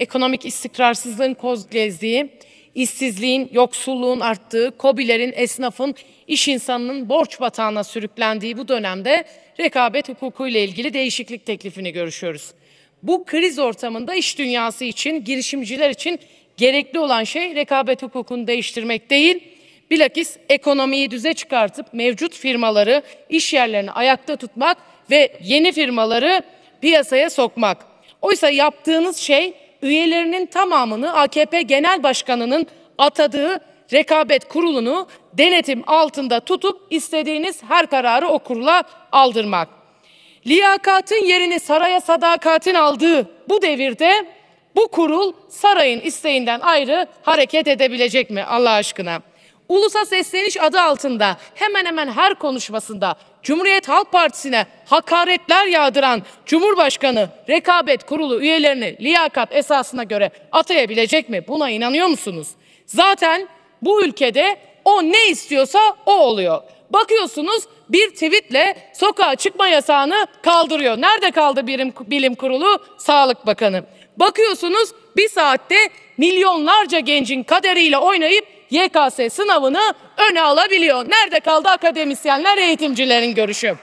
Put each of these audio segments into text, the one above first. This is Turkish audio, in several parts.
ekonomik istikrarsızlığın koz gezdiği, işsizliğin, yoksulluğun arttığı, kobilerin, esnafın, iş insanının borç batağına sürüklendiği bu dönemde rekabet hukukuyla ilgili değişiklik teklifini görüşüyoruz. Bu kriz ortamında iş dünyası için, girişimciler için gerekli olan şey rekabet hukukunu değiştirmek değil, bilakis ekonomiyi düze çıkartıp mevcut firmaları, iş yerlerini ayakta tutmak ve yeni firmaları piyasaya sokmak. Oysa yaptığınız şey üyelerinin tamamını AKP Genel Başkanı'nın atadığı rekabet kurulunu denetim altında tutup istediğiniz her kararı o kurula aldırmak. Liyakatın yerini saraya sadakatin aldığı bu devirde bu kurul sarayın isteğinden ayrı hareket edebilecek mi Allah aşkına? Ulusa Sesleniş adı altında hemen hemen her konuşmasında Cumhuriyet Halk Partisi'ne hakaretler yağdıran Cumhurbaşkanı rekabet kurulu üyelerini liyakat esasına göre atayabilecek mi? Buna inanıyor musunuz? Zaten bu ülkede o ne istiyorsa o oluyor. Bakıyorsunuz bir tweetle sokağa çıkma yasağını kaldırıyor. Nerede kaldı bilim, bilim kurulu? Sağlık Bakanı. Bakıyorsunuz bir saatte milyonlarca gencin kaderiyle oynayıp YKS sınavını öne alabiliyor. Nerede kaldı akademisyenler, eğitimcilerin görüşü?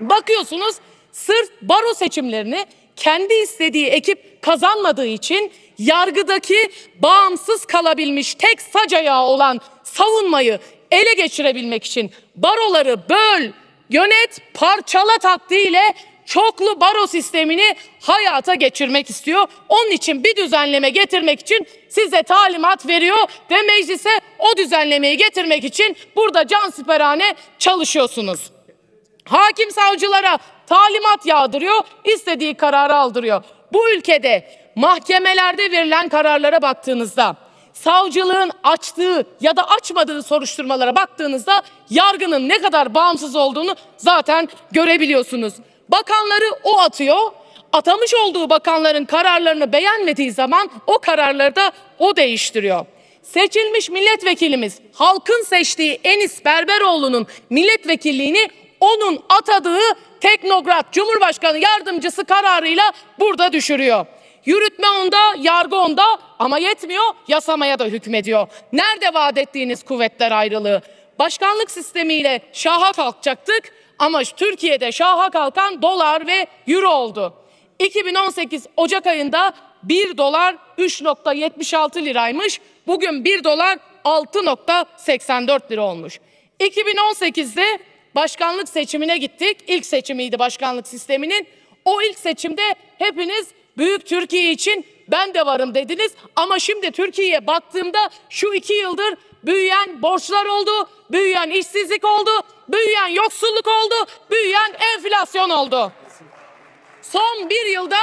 Bakıyorsunuz sırf baro seçimlerini kendi istediği ekip kazanmadığı için yargıdaki bağımsız kalabilmiş tek sacayağı olan savunmayı ele geçirebilmek için baroları böl, yönet, parçala taktiğiyle çoklu baro sistemini hayata geçirmek istiyor. Onun için bir düzenleme getirmek için size talimat veriyor ve meclise o düzenlemeyi getirmek için burada can siperhane çalışıyorsunuz. Hakim savcılara talimat yağdırıyor, istediği kararı aldırıyor. Bu ülkede mahkemelerde verilen kararlara baktığınızda, savcılığın açtığı ya da açmadığı soruşturmalara baktığınızda yargının ne kadar bağımsız olduğunu zaten görebiliyorsunuz. Bakanları o atıyor. Atamış olduğu bakanların kararlarını beğenmediği zaman o kararları da o değiştiriyor. Seçilmiş milletvekilimiz halkın seçtiği Enis Berberoğlu'nun milletvekilliğini onun atadığı teknokrat Cumhurbaşkanı yardımcısı kararıyla burada düşürüyor. Yürütme onda, yargı onda ama yetmiyor, yasamaya da hükmediyor. Nerede vaat ettiğiniz kuvvetler ayrılığı? Başkanlık sistemiyle şaha kalkacaktık ama Türkiye'de şaha kalkan dolar ve euro oldu. 2018 Ocak ayında 1 dolar 3.76 liraymış. Bugün 1 dolar 6.84 lira olmuş. 2018'de başkanlık seçimine gittik. İlk seçimiydi başkanlık sisteminin. O ilk seçimde hepiniz büyük Türkiye için ben de varım dediniz. Ama şimdi Türkiye'ye baktığımda şu iki yıldır Büyüyen borçlar oldu, büyüyen işsizlik oldu, büyüyen yoksulluk oldu, büyüyen enflasyon oldu. Son bir yılda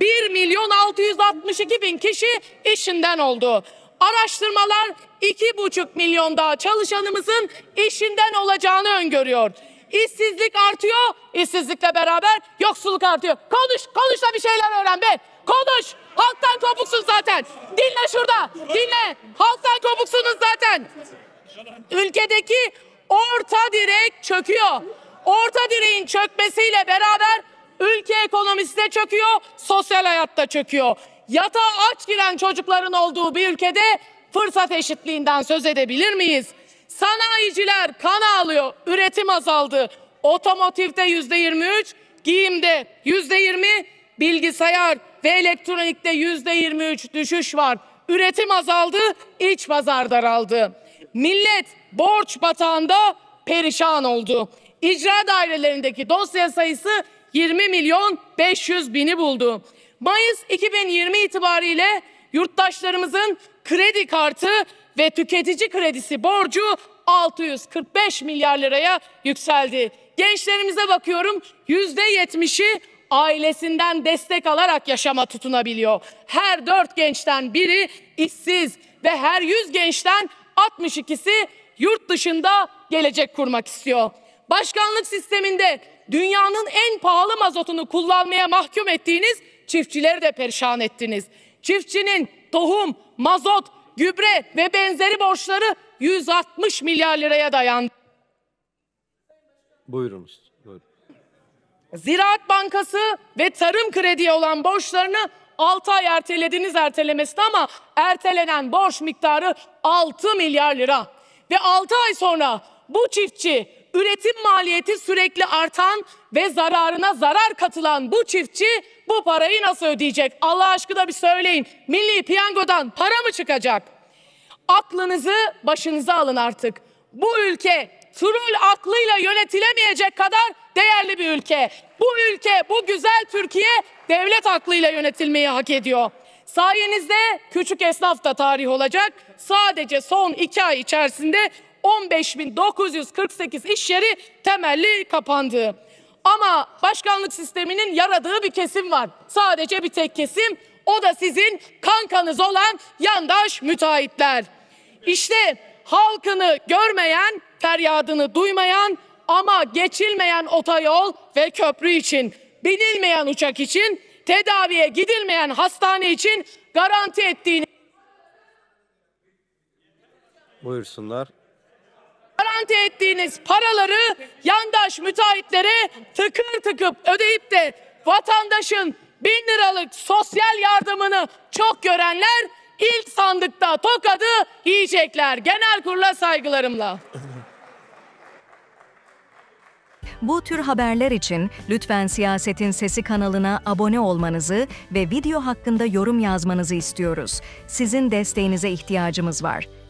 1 milyon 662 bin kişi işinden oldu. Araştırmalar 2,5 milyon daha çalışanımızın işinden olacağını öngörüyor. İşsizlik artıyor, işsizlikle beraber yoksulluk artıyor. Konuş, konuş da bir şeyler öğren be. Konuş. Halktan kopuksun zaten. Dinle şurada. Dinle. Halktan kopuksunuz zaten. Ülkedeki orta direk çöküyor. Orta direğin çökmesiyle beraber ülke ekonomisi de çöküyor, sosyal hayatta çöküyor. Yatağa aç giren çocukların olduğu bir ülkede fırsat eşitliğinden söz edebilir miyiz? Sanayiciler kan ağlıyor, üretim azaldı. Otomotivde yüzde 23, giyimde yüzde 20, bilgisayar ve elektronikte yüzde 23 düşüş var. Üretim azaldı, iç pazar daraldı. Millet borç batağında perişan oldu. İcra dairelerindeki dosya sayısı 20 milyon 500 bini buldu. Mayıs 2020 itibariyle yurttaşlarımızın kredi kartı ve tüketici kredisi borcu 645 milyar liraya yükseldi. Gençlerimize bakıyorum yüzde yetmişi ailesinden destek alarak yaşama tutunabiliyor. Her dört gençten biri işsiz ve her yüz gençten 62'si yurt dışında gelecek kurmak istiyor. Başkanlık sisteminde dünyanın en pahalı mazotunu kullanmaya mahkum ettiğiniz çiftçileri de perişan ettiniz. Çiftçinin tohum, mazot, gübre ve benzeri borçları 160 milyar liraya dayandı. Buyurunuz. Buyurun. Ziraat Bankası ve Tarım Kredi'ye olan borçlarını 6 ay ertelediniz ertelemesini ama ertelenen borç miktarı 6 milyar lira. Ve 6 ay sonra bu çiftçi üretim maliyeti sürekli artan ve zararına zarar katılan bu çiftçi bu parayı nasıl ödeyecek? Allah aşkına bir söyleyin. Milli piyangodan para mı çıkacak? Aklınızı başınıza alın artık. Bu ülke troll aklıyla yönetilemeyecek kadar değerli bir ülke. Bu ülke, bu güzel Türkiye devlet aklıyla yönetilmeyi hak ediyor. Sayenizde küçük esnaf da tarih olacak. Sadece son iki ay içerisinde 15.948 iş yeri temelli kapandı. Ama başkanlık sisteminin yaradığı bir kesim var. Sadece bir tek kesim. O da sizin kankanız olan yandaş müteahhitler. İşte halkını görmeyen feryadını duymayan ama geçilmeyen otoyol ve köprü için, binilmeyen uçak için, tedaviye gidilmeyen hastane için garanti ettiğini Buyursunlar. Garanti ettiğiniz paraları yandaş müteahhitlere tıkır tıkıp ödeyip de vatandaşın bin liralık sosyal yardımını çok görenler ilk sandıkta tokadı yiyecekler. Genel kurula saygılarımla. Bu tür haberler için lütfen Siyasetin Sesi kanalına abone olmanızı ve video hakkında yorum yazmanızı istiyoruz. Sizin desteğinize ihtiyacımız var.